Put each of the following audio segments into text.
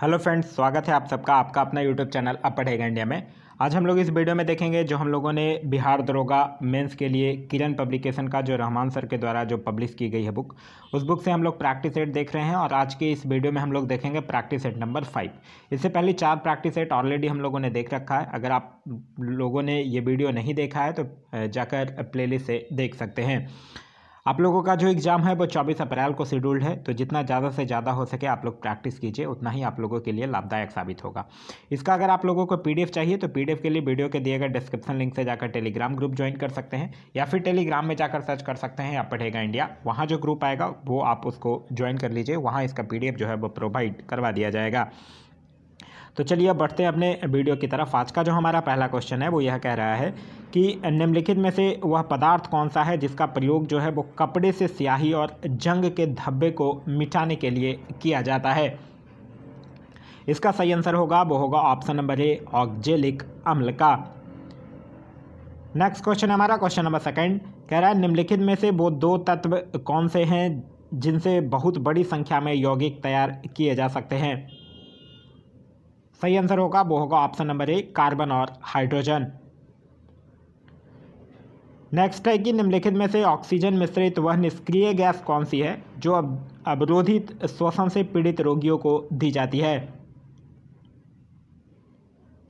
hello friends स्वागत है आप सबका आपका अपना यूट्यूब चैनल अब पढ़ेगा इंडिया में आज हम लोग इस वीडियो में देखेंगे जो हम लोगों ने बिहार दरोगा मेंस के लिए किरण पब्लिकेशन का जो रहमान सर के द्वारा जो पब्लिश की गई है बुक उस बुक से हम लोग प्रैक्टिस सेट देख रहे हैं और आज के इस वीडियो में हम लोग देखेंगे प्रैक्टिस सेट नंबर फाइव इससे पहले चार प्रैक्टिस सेट ऑलरेडी हम लोगों ने देख रखा है अगर आप लोगों ने ये वीडियो नहीं देखा है तो जाकर प्ले से देख सकते हैं आप लोगों का जो एग्ज़ाम है वो 24 अप्रैल को शेड्यूल्ड है तो जितना ज़्यादा से ज़्यादा हो सके आप लोग प्रैक्टिस कीजिए उतना ही आप लोगों के लिए लाभदायक साबित होगा इसका अगर आप लोगों को पीडीएफ चाहिए तो पीडीएफ के लिए वीडियो के दिए गए डिस्क्रिप्शन लिंक से जाकर टेलीग्राम ग्रुप ज्वाइन कर सकते हैं या फिर टेलीग्राम में जाकर सर्च कर सकते हैं या पढ़ेगा इंडिया वहाँ जो ग्रुप आएगा वो आप उसको ज्वाइन कर लीजिए वहाँ इसका पी जो है वो प्रोवाइड करवा दिया जाएगा तो चलिए अब बढ़ते हैं अपने वीडियो की तरफ आज का जो हमारा पहला क्वेश्चन है वो यह कह रहा है कि निम्नलिखित में से वह पदार्थ कौन सा है जिसका प्रयोग जो है वो कपड़े से स्याही और जंग के धब्बे को मिटाने के लिए किया जाता है इसका सही आंसर होगा वो होगा ऑप्शन नंबर ए ऑक्जेलिक अम्ल का नेक्स्ट क्वेश्चन हमारा क्वेश्चन नंबर सेकंड कह रहा है निम्नलिखित में से वो दो तत्व कौन से हैं जिनसे बहुत बड़ी संख्या में यौगिक तैयार किए जा सकते हैं सही आंसर होगा वो होगा ऑप्शन नंबर ए कार्बन और हाइड्रोजन नेक्स्ट है कि निम्नलिखित में से ऑक्सीजन मिश्रित वह निष्क्रिय गैस कौन सी है जो अब अवरोधित श्वसन से पीड़ित रोगियों को दी जाती है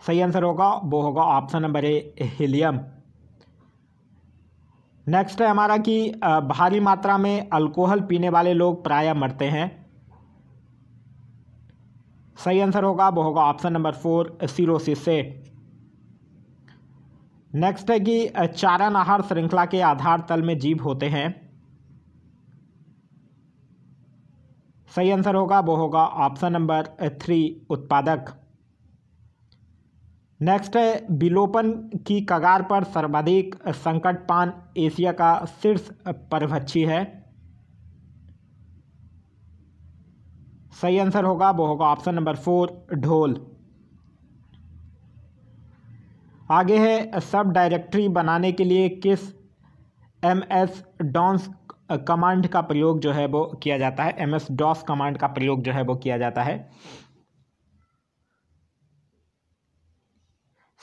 सही आंसर होगा वो होगा option number A helium next है हमारा कि भारी मात्रा में अल्कोहल पीने वाले लोग प्रायः मरते हैं सही आंसर होगा वो होगा ऑप्शन नंबर फोर सीरोसिस से नेक्स्ट है कि चारण आहार श्रृंखला के आधार तल में जीव होते हैं सही आंसर होगा वो होगा ऑप्शन नंबर थ्री उत्पादक नेक्स्ट है विलोपन की कगार पर सर्वाधिक संकटपान एशिया का शीर्ष परभक्षी है सही आंसर होगा वो होगा ऑप्शन नंबर फोर ढोल आगे है सब डायरेक्टरी बनाने के लिए किस एम एस डॉन्स कमांड का प्रयोग जो है वो किया जाता है एम एस डॉस कमांड का प्रयोग जो है वो किया जाता है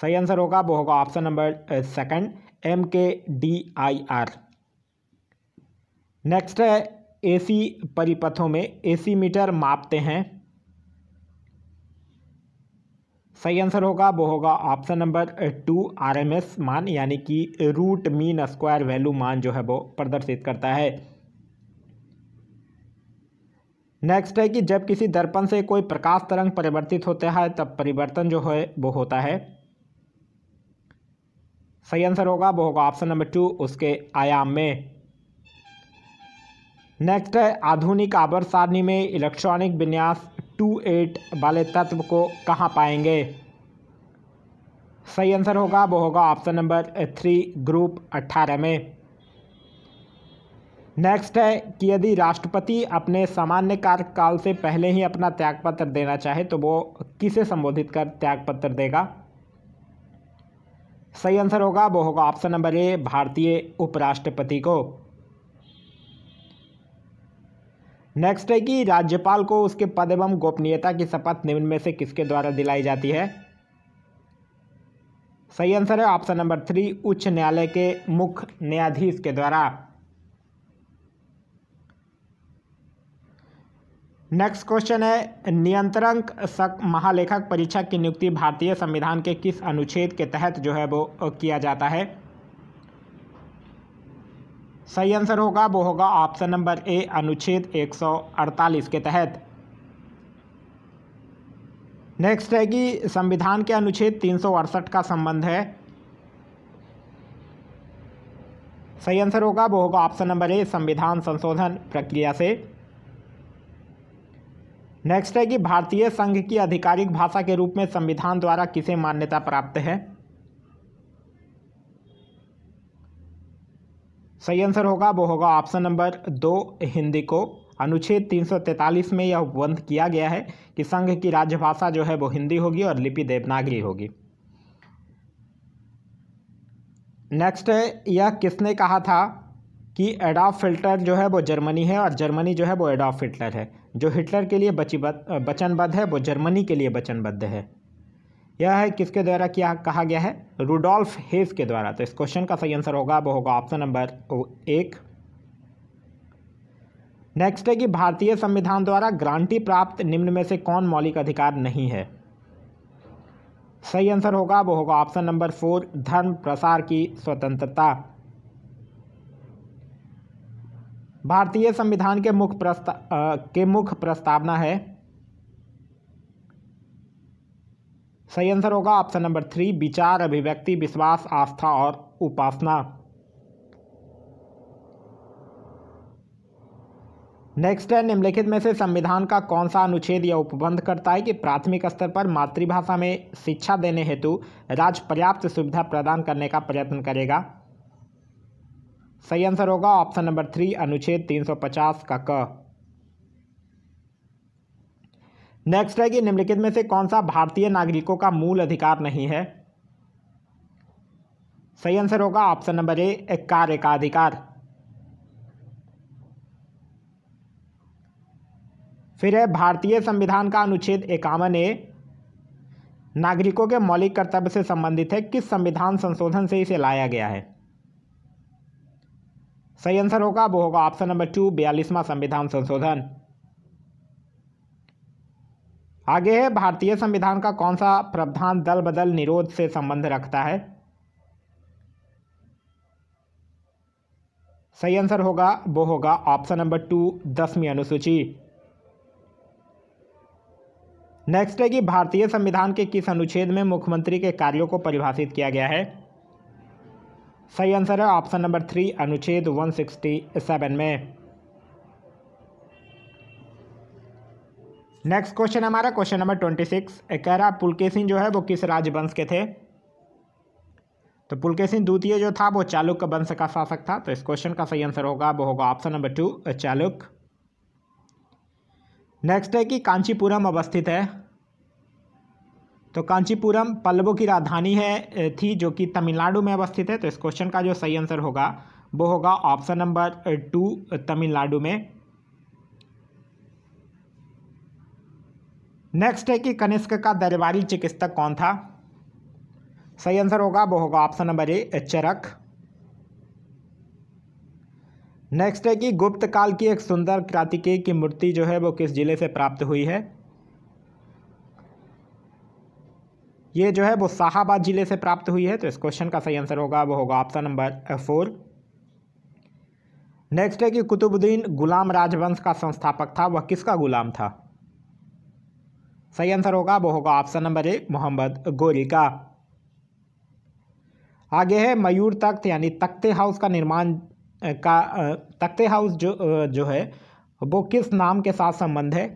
सही आंसर होगा वो होगा option number second M K D I R next है एसी परिपथों में एसी मीटर मापते हैं सही आंसर होगा वो होगा ऑप्शन नंबर टू आरएमएस मान यानी कि रूट मीन स्क्वायर वैल्यू मान जो है वो प्रदर्शित करता है नेक्स्ट है कि जब किसी दर्पण से कोई प्रकाश तरंग परिवर्तित होता है तब परिवर्तन जो है वो होता है सही आंसर होगा वो होगा ऑप्शन नंबर टू उसके आयाम में नेक्स्ट है आधुनिक आवर सारणी में इलेक्ट्रॉनिक विन्यास टू एट वाले तत्व को कहाँ पाएंगे सही आंसर होगा वो होगा ऑप्शन नंबर थ्री ग्रुप अट्ठारह में नेक्स्ट है कि यदि राष्ट्रपति अपने सामान्य कार्यकाल से पहले ही अपना त्यागपत्र देना चाहे तो वो किसे संबोधित कर त्यागपत्र देगा सही आंसर होगा वो होगा ऑप्शन नंबर ए भारतीय उपराष्ट्रपति को नेक्स्ट है कि राज्यपाल को उसके पद एवं गोपनीयता की शपथ निम्न में से किसके द्वारा दिलाई जाती है सही आंसर है ऑप्शन नंबर थ्री उच्च न्यायालय के मुख्य न्यायाधीश के द्वारा नेक्स्ट क्वेश्चन है नियंत्रक सक महालेखक परीक्षा की नियुक्ति भारतीय संविधान के किस अनुच्छेद के तहत जो है वो किया जाता है सही आंसर होगा वो होगा ऑप्शन नंबर ए अनुच्छेद 148 के तहत नेक्स्ट है कि संविधान के अनुच्छेद तीन का संबंध है सही आंसर होगा वो होगा ऑप्शन नंबर ए संविधान संशोधन प्रक्रिया से नेक्स्ट है कि भारतीय संघ की आधिकारिक भाषा के रूप में संविधान द्वारा किसे मान्यता प्राप्त है सही आंसर होगा वो होगा ऑप्शन नंबर दो हिंदी को अनुच्छेद 343 में यह उपबंध किया गया है कि संघ की राज्यभाषा जो है वो हिंदी होगी और लिपि देवनागरी होगी नेक्स्ट यह किसने कहा था कि एडॉफ फिल्टर जो है वो जर्मनी है और जर्मनी जो है वो एडॉफ फिल्टर है जो हिटलर के लिए बची बचनबद्ध है वो जर्मनी के लिए वचनबद्ध है यह है किसके द्वारा क्या कहा गया है रूडोल्फ हेस के द्वारा तो इस क्वेश्चन का सही आंसर होगा वो होगा ऑप्शन नंबर एक नेक्स्ट है कि भारतीय संविधान द्वारा ग्रांटी प्राप्त निम्न में से कौन मौलिक अधिकार नहीं है सही आंसर होगा वो होगा ऑप्शन नंबर फोर धर्म प्रसार की स्वतंत्रता भारतीय संविधान के मुख्य प्रस्ता के मुख्य प्रस्तावना है सही आंसर होगा ऑप्शन नंबर थ्री विचार अभिव्यक्ति विश्वास आस्था और उपासना नेक्स्ट है निम्नलिखित में से संविधान का कौन सा अनुच्छेद यह उपबंध करता है कि प्राथमिक स्तर पर मातृभाषा में शिक्षा देने हेतु राज्य पर्याप्त सुविधा प्रदान करने का प्रयत्न करेगा सही आंसर होगा ऑप्शन नंबर थ्री अनुच्छेद 350 का क नेक्स्ट है कि निम्नलिखित में से कौन सा भारतीय नागरिकों का मूल अधिकार नहीं है सही आंसर होगा ऑप्शन नंबर ए कार्य का अधिकार फिर है भारतीय संविधान का अनुच्छेद इक्यावन ए नागरिकों के मौलिक कर्तव्य से संबंधित है किस संविधान संशोधन से इसे लाया गया है सही आंसर होगा वो होगा ऑप्शन नंबर टू बयालीसवां संविधान संशोधन आगे है भारतीय संविधान का कौन सा प्रावधान दल बदल निरोध से संबंध रखता है सही आंसर होगा वो होगा ऑप्शन नंबर टू दसवीं अनुसूची नेक्स्ट है कि भारतीय संविधान के किस अनुच्छेद में मुख्यमंत्री के कार्यों को परिभाषित किया गया है सही आंसर है ऑप्शन नंबर थ्री अनुच्छेद 167 में नेक्स्ट क्वेश्चन हमारा क्वेश्चन नंबर ट्वेंटी सिक्स कह रहा पुलकेसिंह जो है वो किस राजवंश के थे तो पुलकेसिंह द्वितीय जो था वो का वंश का शासक था तो इस क्वेश्चन का सही आंसर होगा वो होगा option number two Chaluk next है कि कांचीपुरम अवस्थित है तो कांचीपुरम पल्लवों की राजधानी है थी जो कि तमिलनाडु में अवस्थित है तो इस क्वेश्चन का जो सही आंसर होगा वो होगा ऑप्शन नंबर टू तमिलनाडु में नेक्स्ट है कि कनिष्क का दरबारी चिकित्सक कौन था सही आंसर होगा वो होगा option number A Charak next है कि गुप्त काल की एक सुंदर क्रांतिकेय की मूर्ति जो है वो किस जिले से प्राप्त हुई है ये जो है वो शाहबाद जिले से प्राप्त हुई है तो इस क्वेश्चन का सही आंसर होगा वो होगा ऑप्शन नंबर फोर नेक्स्ट है कि कुतुबुद्दीन गुलाम राजवंश का संस्थापक था वह किसका गुलाम था सही आंसर होगा वो होगा ऑप्शन नंबर ए मोहम्मद गोरी का आगे है मयूर तख्त यानी तख्ते हाउस का निर्माण का तख्ते हाउस जो जो है वो किस नाम के साथ संबंध है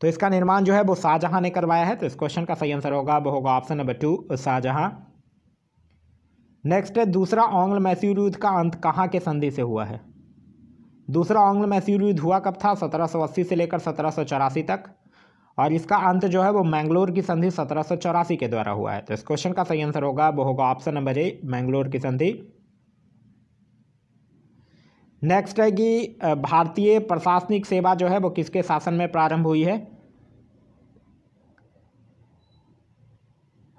तो इसका निर्माण जो है वो शाहजहां ने करवाया है तो इस क्वेश्चन का सही आंसर होगा वो होगा option number two Shah Jahan next है दूसरा ऑंग्ल मैसूर युद्ध का अंत कहाँ के संधि से हुआ है दूसरा ऑंग्ल मैसूर युद्ध हुआ कब था अस्सी से लेकर सत्रह सौ चौरासी तक और इसका अंत जो है वो मैंगलोर की संधि सत्रह सौ चौरासी के द्वारा हुआ है तो इस क्वेश्चन का सही आंसर होगा वो होगा ऑप्शन नंबर ए मैंगलोर की संधि नेक्स्ट है कि भारतीय प्रशासनिक सेवा जो है वो किसके शासन में प्रारंभ हुई है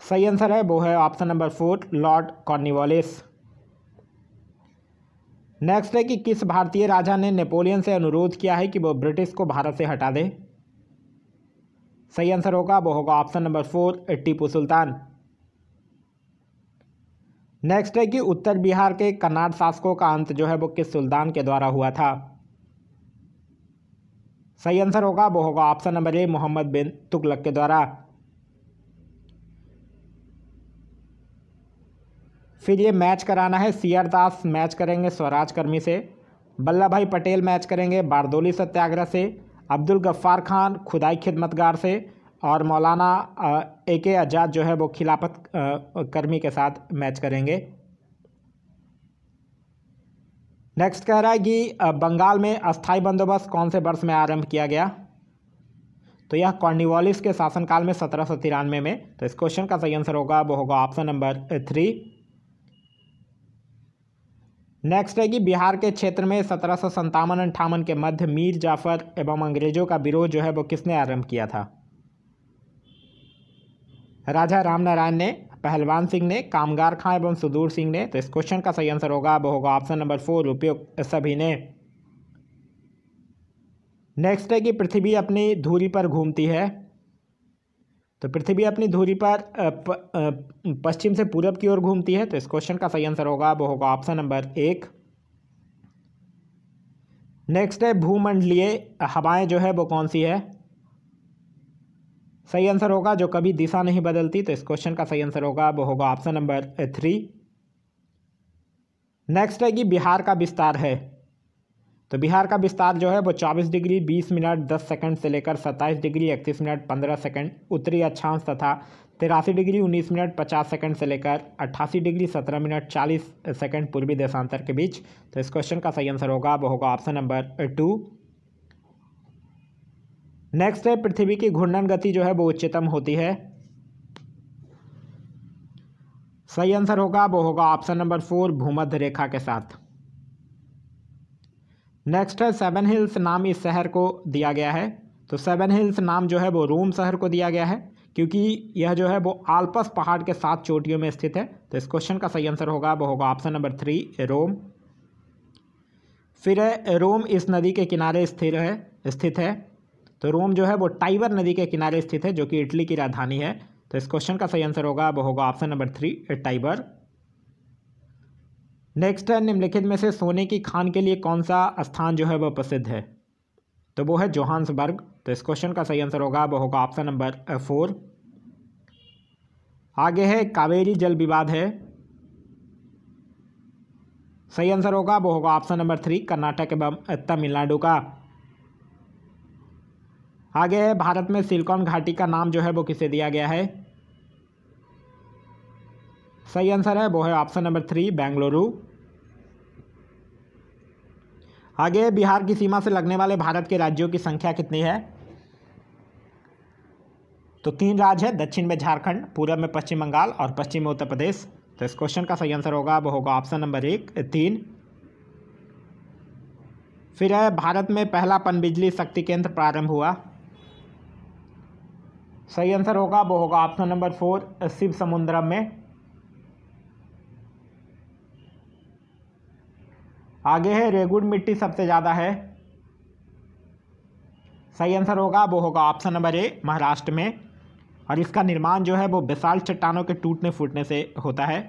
सही आंसर है वो है option number four Lord Cornwallis next है कि किस भारतीय राजा ने नेपोलियन से अनुरोध किया है कि वो ब्रिटिश को भारत से हटा दे सही आंसर होगा वो होगा option number four Tipu Sultan next है कि उत्तर बिहार के कन्नाड शासकों का अंत जो है वो किस सुल्तान के द्वारा हुआ था सही आंसर होगा वो होगा option number A Mohammad bin Tughlaq के द्वारा फिर ये मैच कराना है आर दास मैच करेंगे स्वराज कर्मी से बल्लभ भाई पटेल मैच करेंगे बारदोली सत्याग्रह से अब्दुल गफ्फार खान खुदाई खिदमतगार से और मौलाना ए के आज़ाद जो है वो खिलाफत कर्मी के साथ मैच करेंगे नेक्स्ट कह रहा है कि बंगाल में अस्थाई बंदोबस्त कौन से वर्ष में आरंभ किया गया तो यह कॉर्निवालिस के शासनकाल में सत्रह सौ तिरानवे में तो इस क्वेश्चन का सही आंसर होगा वो होगा ऑप्शन नंबर थ्री नेक्स्ट है कि बिहार के क्षेत्र में सत्रह सौ संतावन अंठावन के मध्य मीर जाफर एवं अंग्रेजों का विरोध जो है वो किसने आरंभ किया था राजा रामनारायण ने पहलवान सिंह ने कामगार खां एवं सुदूर सिंह ने तो इस क्वेश्चन का सही आंसर होगा वो होगा ऑप्शन नंबर फोर उपयोग सभी ने नेक्स्ट है कि पृथ्वी अपनी धूरी पर घूमती है तो पृथ्वी अपनी धूरी पर पश्चिम से पूरब की ओर घूमती है तो इस क्वेश्चन का सही आंसर होगा वो होगा ऑप्शन नंबर एक नेक्स्ट है भूमंडलीय हवाएं जो है वो कौन सी है सही आंसर होगा जो कभी दिशा नहीं बदलती तो इस क्वेश्चन का सही आंसर होगा वो होगा ऑप्शन नंबर थ्री नेक्स्ट है कि बिहार का विस्तार है तो बिहार का विस्तार जो है वो 24 डिग्री 20 मिनट 10 सेकंड से लेकर 27 डिग्री 31 मिनट 15 सेकंड उत्तरी अक्षांश तथा तिरासी डिग्री 19 मिनट 50 सेकंड से लेकर 88 डिग्री 17 मिनट 40 सेकंड पूर्वी देशांतर के बीच तो इस क्वेश्चन का सही आंसर होगा वो होगा ऑप्शन नंबर टू नेक्स्ट है पृथ्वी की घूर्णन गति जो है वो उच्चतम होती है सही आंसर होगा वो होगा ऑप्शन नंबर फोर भूमध्य रेखा के साथ नेक्स्ट है सेवन हिल्स नाम इस शहर को दिया गया है तो सेवन हिल्स नाम जो है वो रोम शहर को दिया गया है क्योंकि यह जो है वो आल्पस पहाड़ के सात चोटियों में स्थित है तो इस क्वेश्चन का सही आंसर होगा वो होगा ऑप्शन नंबर थ्री रोम फिर रोम इस नदी के किनारे स्थिर है स्थित है तो रोम जो है वो टाइबर नदी के किनारे स्थित है जो कि इटली की राजधानी है तो इस क्वेश्चन का सही आंसर होगा वो होगा option number three Tiber next है निम्नलिखित में से सोने की खान के लिए कौन सा स्थान जो है वह प्रसिद्ध है तो वो है जोहान्सबर्ग तो इस क्वेश्चन का सही आंसर होगा वो होगा ऑप्शन नंबर फोर आगे है कावेरी जल विवाद है सही आंसर होगा वो होगा ऑप्शन नंबर थ्री कर्नाटक एवं तमिलनाडु का आगे है भारत में सिलिकॉन घाटी का नाम जो है वो किसे दिया गया है सही आंसर है वो है ऑप्शन नंबर थ्री बेंगलुरु आगे बिहार की सीमा से लगने वाले भारत के राज्यों की संख्या कितनी है तो तीन राज्य है दक्षिण में झारखंड पूर्व में पश्चिम बंगाल और पश्चिम में उत्तर प्रदेश तो इस क्वेश्चन का सही आंसर होगा वो होगा ऑप्शन नंबर एक तीन फिर है भारत में पहला पनबिजली शक्ति केंद्र प्रारंभ हुआ सही आंसर होगा वो होगा option number four Shiv Samudram में आगे है रेगुड़ मिट्टी सबसे ज़्यादा है सही आंसर होगा वो होगा ऑप्शन नंबर ए महाराष्ट्र में और इसका निर्माण जो है वो विशाल चट्टानों के टूटने फूटने से होता है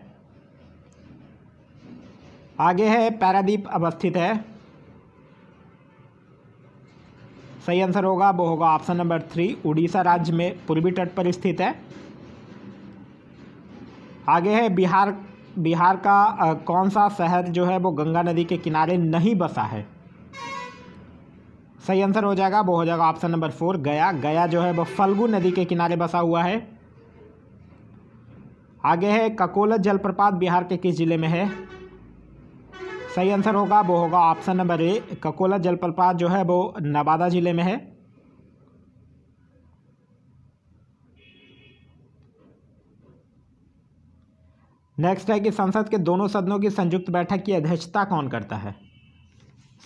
आगे है पैरादीप अवस्थित है सही आंसर होगा वो होगा ऑप्शन नंबर थ्री उड़ीसा राज्य में पूर्वी तट पर स्थित है आगे है बिहार बिहार का कौन सा शहर जो है वो गंगा नदी के किनारे नहीं बसा है सही आंसर हो जाएगा वो हो जाएगा ऑप्शन नंबर फोर गया गया जो है वो फल्गु नदी के किनारे बसा हुआ है आगे है ककोलत जलप्रपात बिहार के किस जिले में है सही आंसर होगा वो होगा ऑप्शन नंबर ए ककोलत जलप्रपात जो है वो नवादा ज़िले में है नेक्स्ट है कि संसद के दोनों सदनों की संयुक्त बैठक की अध्यक्षता कौन करता है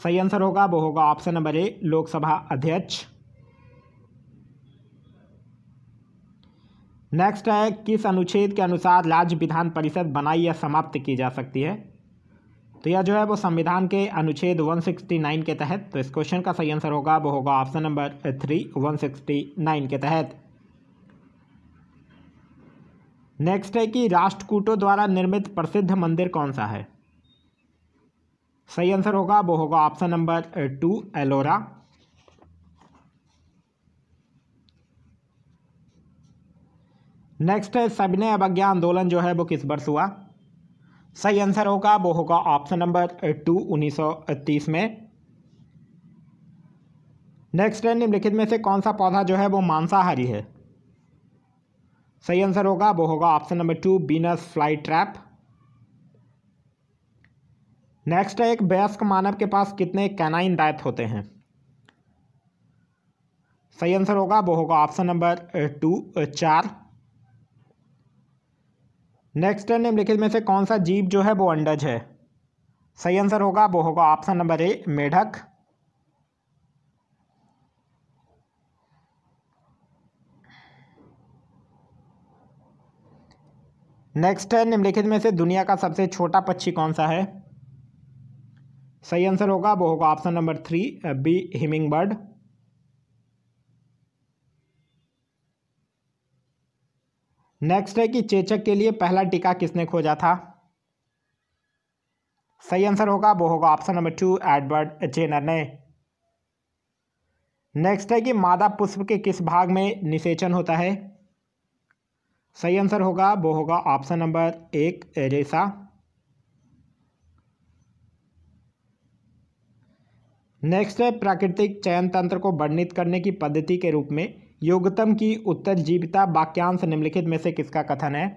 सही आंसर होगा वो होगा ऑप्शन नंबर ए लोकसभा अध्यक्ष नेक्स्ट है किस अनुच्छेद के अनुसार राज्य विधान परिषद बनाई या समाप्त की जा सकती है तो यह जो है वो संविधान के अनुच्छेद 169 के तहत तो इस क्वेश्चन का सही आंसर होगा वो होगा ऑप्शन नंबर थ्री 169 के तहत नेक्स्ट है कि राष्ट्रकूटों द्वारा निर्मित प्रसिद्ध मंदिर कौन सा है सही आंसर होगा वो होगा option number two Ellora next है सबने अवज्ञा आंदोलन जो है वो किस वर्ष हुआ सही आंसर होगा वो होगा ऑप्शन नंबर टू 1930 में नेक्स्ट है निम्नलिखित में से कौन सा पौधा जो है वो मांसाहारी है सही आंसर होगा वो होगा option number two Venus flytrap next है एक वयस्क मानव के पास कितने कैनाइन दांत होते हैं सही आंसर होगा वो होगा ऑप्शन नंबर टू चार नेक्स्ट है निम्नलिखित में से कौन सा जीव जो है वो अंडज है सही आंसर होगा वो होगा ऑप्शन नंबर ए मेढक नेक्स्ट है निम्नलिखित में से दुनिया का सबसे छोटा पक्षी कौन सा है सही आंसर होगा वो होगा option number three bee hummingbird next है कि चेचक के लिए पहला टीका किसने खोजा था सही आंसर होगा वो होगा option number two Edward Jenner ने नेक्स्ट है कि मादा पुष्प के किस भाग में निषेचन होता है सही आंसर होगा वो होगा ऑप्शन नंबर एक रेसा नेक्स्ट है प्राकृतिक चयन तंत्र को वर्णित करने की पद्धति के रूप में योगतम की उत्तर जीविता वाक्यांश निम्नलिखित में से किसका कथन है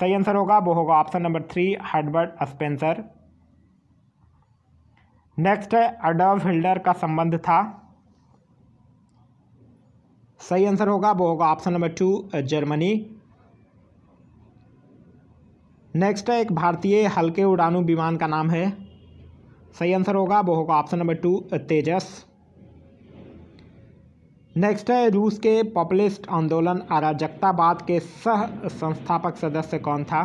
सही आंसर होगा वो होगा option number three Herbert Spencer next है अडव हिल्डर का संबंध था सही आंसर होगा वो होगा option number two Germany next है एक भारतीय हल्के उड़ानू विमान का नाम है सही आंसर होगा वो होगा option number two Tejas next है रूस के पॉपुलिस्ट आंदोलन अराजकतावाद के सह संस्थापक सदस्य कौन था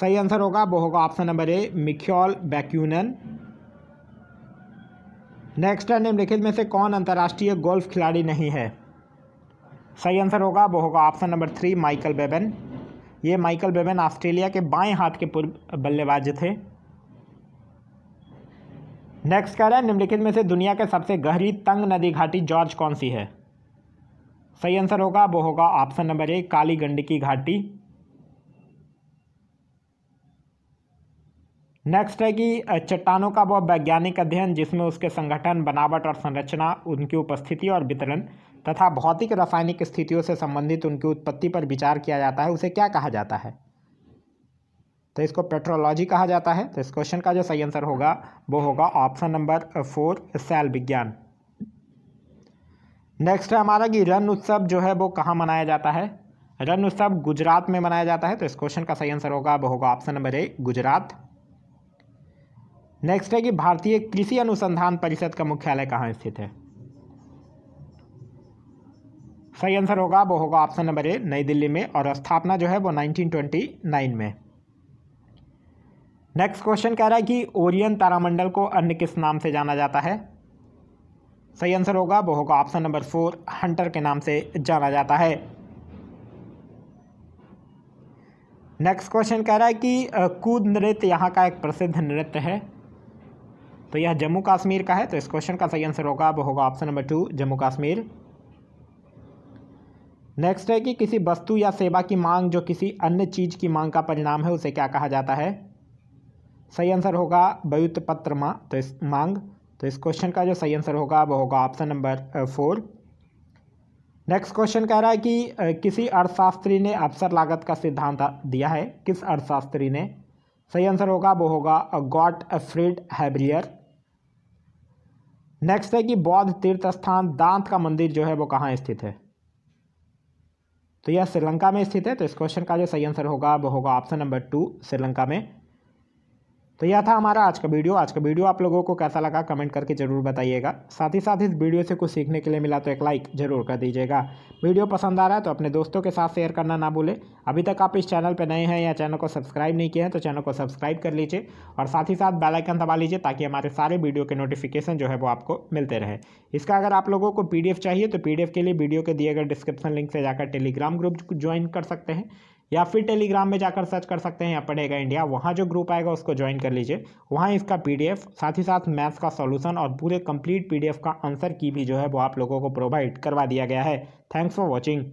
सही आंसर होगा वो होगा option number A Mikhail Bakunin next है निम्नलिखित में से कौन अंतर्राष्ट्रीय गोल्फ खिलाड़ी नहीं है सही आंसर होगा वो होगा option number three Michael Bevan ये माइकल बेबन ऑस्ट्रेलिया के बाएं हाथ के पूर्व बल्लेबाज थे नेक्स्ट कह रहे हैं निम्नलिखित में से दुनिया के सबसे गहरी तंग नदी घाटी जॉर्ज कौन सी है सही आंसर होगा वो होगा ऑप्शन नंबर एक काली गंडकी घाटी नेक्स्ट है कि चट्टानों का वह वैज्ञानिक अध्ययन जिसमें उसके संगठन बनावट और संरचना उनकी उपस्थिति और वितरण तथा भौतिक रासायनिक स्थितियों से संबंधित उनकी उत्पत्ति पर विचार किया जाता है उसे क्या कहा जाता है तो इसको पेट्रोलॉजी कहा जाता है तो इस क्वेश्चन का जो सही आंसर होगा वो होगा ऑप्शन नंबर फोर सेल विज्ञान नेक्स्ट है हमारा कि रन उत्सव जो है वो कहाँ मनाया जाता है रन उत्सव गुजरात में मनाया जाता है तो इस क्वेश्चन का सही आंसर होगा वो होगा option number A Gujarat next है कि भारतीय कृषि अनुसंधान परिषद का मुख्यालय कहाँ स्थित है सही आंसर होगा वो होगा ऑप्शन नंबर ए नई दिल्ली में और स्थापना जो है वो 1929 में नेक्स्ट क्वेश्चन कह रहा है कि ओरियन तारामंडल को अन्य किस नाम से जाना जाता है सही आंसर होगा वो होगा ऑप्शन नंबर फोर हंटर के नाम से जाना जाता है नेक्स्ट क्वेश्चन कह रहा है कि कूद नृत्य यहाँ का एक प्रसिद्ध नृत्य है तो यह जम्मू कश्मीर का है तो इस क्वेश्चन का सही आंसर होगा वो होगा option number two Jammu Kashmir next है कि किसी वस्तु या सेवा की मांग जो किसी अन्य चीज़ की मांग का परिणाम है उसे क्या कहा जाता है सही आंसर होगा व्युत पत्र माँ तो इस मांग तो इस क्वेश्चन का जो सही आंसर होगा वो होगा option number four next question कह रहा है कि किसी अर्थशास्त्री ने अवसर लागत का सिद्धांत दिया है किस अर्थशास्त्री ने सही आंसर होगा वो होगा गॉट फ्रीड हैब्रियर नेक्स्ट है कि बौद्ध तीर्थ स्थान दांत का मंदिर जो है वो कहाँ स्थित है तो यह श्रीलंका में स्थित है तो इस क्वेश्चन का जो सही आंसर होगा वो होगा ऑप्शन नंबर टू श्रीलंका में तो यह था हमारा आज का वीडियो आज का वीडियो आप लोगों को कैसा लगा कमेंट करके जरूर बताइएगा साथ ही साथ इस वीडियो से कुछ सीखने के लिए मिला तो एक लाइक जरूर कर दीजिएगा वीडियो पसंद आ रहा है तो अपने दोस्तों के साथ शेयर करना ना भूलें अभी तक आप इस चैनल पर नए हैं या चैनल को सब्सक्राइब नहीं किया है तो चैनल को सब्सक्राइब कर लीजिए और साथ ही साथ बेलाइकन दबा लीजिए ताकि हमारे सारे वीडियो के नोटिफिकेशन जो है वो आपको मिलते रहे इसका अगर आप लोगों को पी चाहिए तो पी के लिए वीडियो के दिए गए डिस्क्रिप्शन लिंक से जाकर टेलीग्राम ग्रुप ज्वाइन कर सकते हैं या फिर टेलीग्राम में जाकर सर्च कर सकते हैं या पढ़ेगा इंडिया वहाँ जो ग्रुप आएगा उसको ज्वाइन कर लीजिए वहाँ इसका पीडीएफ साथ ही साथ मैथ्स का सॉल्यूशन और पूरे कंप्लीट पीडीएफ का आंसर की भी जो है वो आप लोगों को प्रोवाइड करवा दिया गया है थैंक्स फॉर वॉचिंग